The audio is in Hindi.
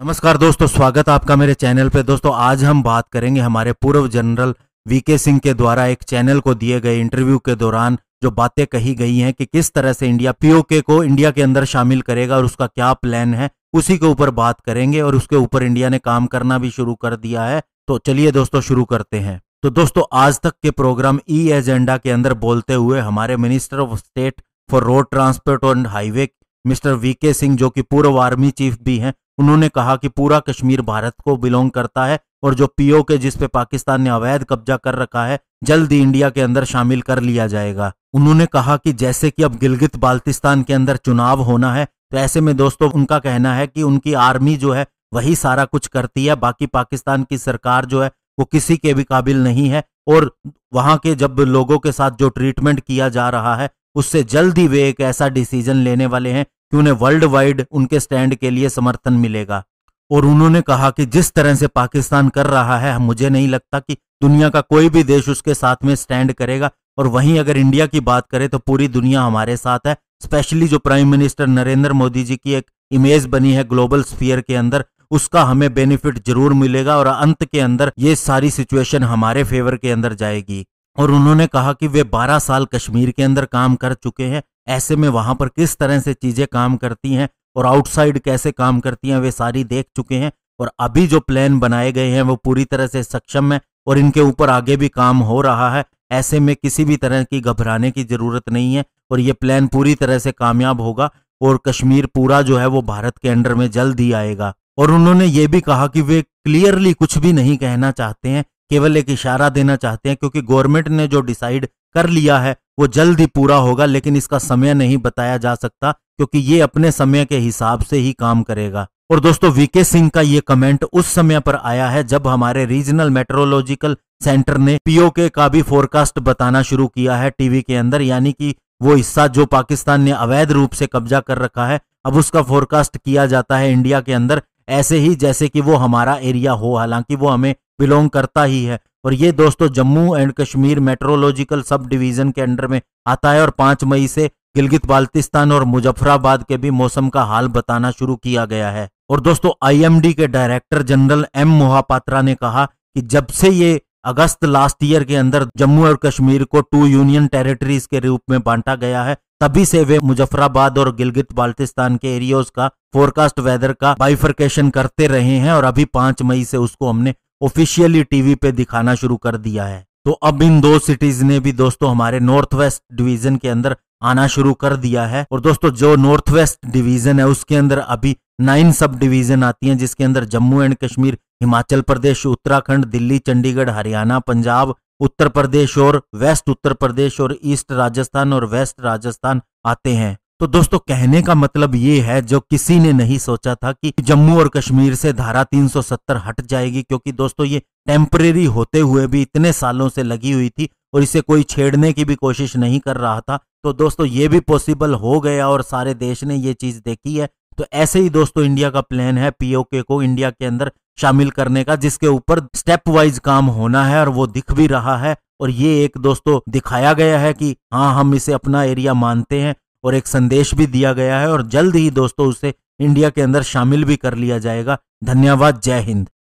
नमस्कार दोस्तों स्वागत आपका मेरे चैनल पे दोस्तों आज हम बात करेंगे हमारे पूर्व जनरल वीके सिंह के द्वारा एक चैनल को दिए गए इंटरव्यू के दौरान जो बातें कही गई हैं कि किस तरह से इंडिया पीओके को इंडिया के अंदर शामिल करेगा और उसका क्या प्लान है उसी के ऊपर बात करेंगे और उसके ऊपर इंडिया ने काम करना भी शुरू कर दिया है तो चलिए दोस्तों शुरू करते हैं तो दोस्तों आज तक के प्रोग्राम ई e एजेंडा के अंदर बोलते हुए हमारे minister of state for road transport and highway mister V K Singh जो कि पूर्व आर्मी चीफ भी हैं उन्होंने कहा कि पूरा कश्मीर भारत को बिलोंग करता है और जो पीओ के जिस पे पाकिस्तान ने अवैध कब्जा कर रखा है जल्द ही इंडिया के अंदर शामिल कर लिया जाएगा उन्होंने कहा कि जैसे कि अब गिलगित बाल्टिस्तान के अंदर चुनाव होना है तो ऐसे में दोस्तों उनका कहना है कि उनकी आर्मी जो है वही सारा कुछ करती है बाकी पाकिस्तान की सरकार जो है वो किसी के भी काबिल नहीं है और वहां के जब लोगों के साथ जो ट्रीटमेंट किया जा रहा है उससे जल्द ही वे एक ऐसा डिसीजन लेने वाले हैं कि उन्हें वर्ल्ड वाइड उनके स्टैंड के लिए समर्थन मिलेगा और उन्होंने कहा कि जिस तरह से पाकिस्तान कर रहा है मुझे नहीं लगता कि दुनिया का कोई भी देश उसके साथ में स्टैंड करेगा और वहीं अगर इंडिया की बात करें तो पूरी दुनिया हमारे साथ है स्पेशली जो प्राइम मिनिस्टर नरेंद्र मोदी जी की एक इमेज बनी है ग्लोबल स्फीयर के अंदर उसका हमें बेनिफिट जरूर मिलेगा और अंत के अंदर ये सारी सिचुएशन हमारे फेवर के अंदर जाएगी और उन्होंने कहा कि वे 12 साल कश्मीर के अंदर काम कर चुके हैं ऐसे में वहां पर किस तरह से चीजें काम करती हैं और आउटसाइड कैसे काम करती हैं वे सारी देख चुके हैं और अभी जो प्लान बनाए गए हैं वो पूरी तरह से सक्षम है और इनके ऊपर आगे भी काम हो रहा है ऐसे में किसी भी तरह की घबराने की जरूरत नहीं है और ये प्लान पूरी तरह से कामयाब होगा और कश्मीर पूरा जो है वो भारत के अंडर में जल्द ही आएगा और उन्होंने ये भी कहा कि वे क्लियरली कुछ भी नहीं कहना चाहते हैं केवल एक इशारा देना चाहते हैं क्योंकि गवर्नमेंट ने जो डिसाइड कर लिया है वो जल्द ही पूरा होगा लेकिन इसका समय नहीं बताया जा सकता क्योंकि ये अपने समय के हिसाब से ही काम करेगा और दोस्तों वीके सिंह का ये कमेंट उस समय पर आया है जब हमारे रीजनल मेट्रोलॉजिकल सेंटर ने पीओके का भी फोरकास्ट बताना शुरू किया है टीवी के अंदर यानी कि वो हिस्सा जो पाकिस्तान ने अवैध रूप से कब्जा कर रखा है अब उसका फोरकास्ट किया जाता है इंडिया के अंदर ऐसे ही जैसे कि वो हमारा एरिया हो हालांकि वो हमें बिलोंग करता ही है और ये दोस्तों Jammu and Kashmir meteorological subdivision के अंडर में आता है और पांच मई से गिलगित बाल्तिस्तान और मुजफ्फराबाद के भी मौसम का हाल बताना शुरू किया गया है और दोस्तों आईएमडी के डायरेक्टर जनरल एम मोहापात्रा ने कहा कि जब से ये अगस्त लास्ट ईयर के अंदर जम्मू और कश्मीर को टू यूनियन टेरिटरीज के रूप में बांटा गया है तभी से वे मुजफ्फराबाद और गिलगित बाल्टिस्तान के एरियोज का फोरकास्ट वेदर का बाइफर्केशन करते रहे हैं और अभी पांच मई से उसको हमने ऑफिशियली टीवी पे दिखाना शुरू कर दिया है तो अब इन दो सिटीज ने भी दोस्तों हमारे नॉर्थ वेस्ट डिवीजन के अंदर आना शुरू कर दिया है और दोस्तों जो नॉर्थ वेस्ट डिवीजन है उसके अंदर अभी नाइन सब डिवीजन आती हैं जिसके अंदर जम्मू एंड कश्मीर हिमाचल प्रदेश उत्तराखंड दिल्ली चंडीगढ़ हरियाणा पंजाब उत्तर प्रदेश और वेस्ट उत्तर प्रदेश और ईस्ट राजस्थान और वेस्ट राजस्थान आते हैं तो दोस्तों कहने का मतलब ये है जो किसी ने नहीं सोचा था कि जम्मू और कश्मीर से धारा 370 हट जाएगी क्योंकि दोस्तों ये टेम्परेरी होते हुए भी इतने सालों से लगी हुई थी और इसे कोई छेड़ने की भी कोशिश नहीं कर रहा था तो दोस्तों ये भी पॉसिबल हो गया और सारे देश ने ये चीज देखी है तो ऐसे ही दोस्तों इंडिया का प्लान है पीओके को इंडिया के अंदर शामिल करने का जिसके ऊपर स्टेप वाइज काम होना है और वो दिख भी रहा है और ये एक दोस्तों दिखाया गया है कि हाँ हम इसे अपना एरिया मानते हैं और एक संदेश भी दिया गया है और जल्द ही दोस्तों उसे इंडिया के अंदर शामिल भी कर लिया जाएगा धन्यवाद जय हिंद